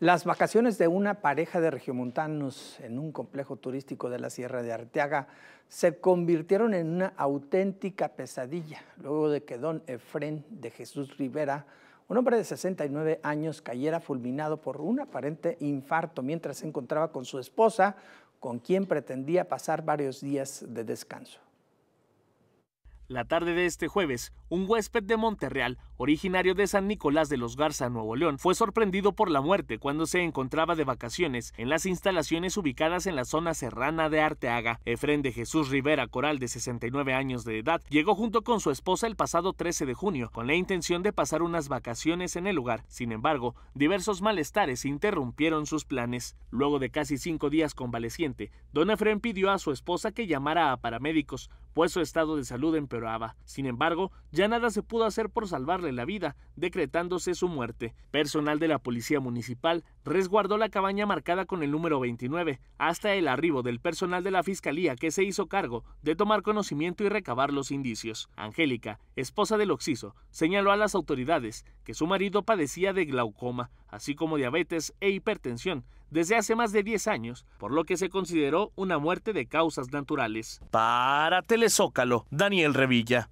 Las vacaciones de una pareja de regiomontanos en un complejo turístico de la Sierra de Arteaga se convirtieron en una auténtica pesadilla luego de que don Efrén de Jesús Rivera, un hombre de 69 años, cayera fulminado por un aparente infarto mientras se encontraba con su esposa, con quien pretendía pasar varios días de descanso. La tarde de este jueves, un huésped de Monterreal, originario de San Nicolás de los Garza, Nuevo León, fue sorprendido por la muerte cuando se encontraba de vacaciones en las instalaciones ubicadas en la zona serrana de Arteaga. Efrén de Jesús Rivera Coral, de 69 años de edad, llegó junto con su esposa el pasado 13 de junio con la intención de pasar unas vacaciones en el lugar. Sin embargo, diversos malestares interrumpieron sus planes. Luego de casi cinco días convaleciente, don Efrén pidió a su esposa que llamara a paramédicos, pues su estado de salud empeoraba. Sin embargo, ya nada se pudo hacer por salvarle la vida, decretándose su muerte. Personal de la policía municipal resguardó la cabaña marcada con el número 29 hasta el arribo del personal de la fiscalía que se hizo cargo de tomar conocimiento y recabar los indicios. Angélica, esposa del Oxiso, señaló a las autoridades que su marido padecía de glaucoma, así como diabetes e hipertensión, desde hace más de 10 años, por lo que se consideró una muerte de causas naturales. Para Telezócalo, Daniel Revilla.